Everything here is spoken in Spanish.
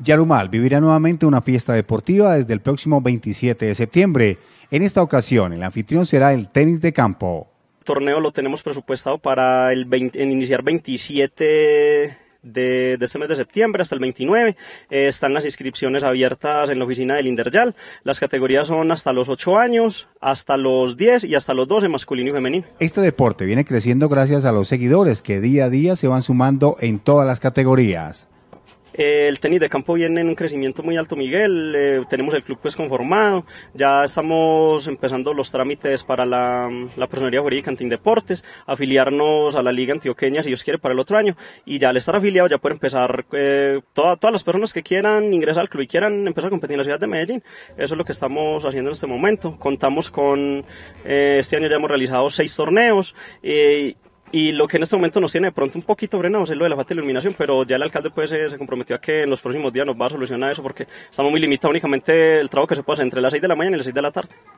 Yarumal vivirá nuevamente una fiesta deportiva desde el próximo 27 de septiembre. En esta ocasión, el anfitrión será el tenis de campo. El torneo lo tenemos presupuestado para el iniciar 27 de, este mes de septiembre hasta el 29. Eh, están las inscripciones abiertas en la oficina del Inderyal. Las categorías son hasta los 8 años, hasta los 10 y hasta los 12 masculino y femenino. Este deporte viene creciendo gracias a los seguidores que día a día se van sumando en todas las categorías. Eh, el tenis de campo viene en un crecimiento muy alto, Miguel. Eh, tenemos el club pues conformado. Ya estamos empezando los trámites para la, la personería jurídica ante Deportes, afiliarnos a la Liga Antioqueña, si Dios quiere, para el otro año. Y ya al estar afiliado ya pueden empezar eh, todas las personas que quieran ingresar al club y quieran empezar a competir en la ciudad de Medellín. Eso es lo que estamos haciendo en este momento. Contamos con, este año ya hemos realizado seis torneos y lo que en este momento nos tiene de pronto un poquito frenados es lo de la falta de iluminación, pero ya el alcalde pues, eh, se, comprometió a que en los próximos días nos va a solucionar eso porque estamos muy limitados únicamente el trabajo que se puede hacer entre las 6 de la mañana y las 6 de la tarde.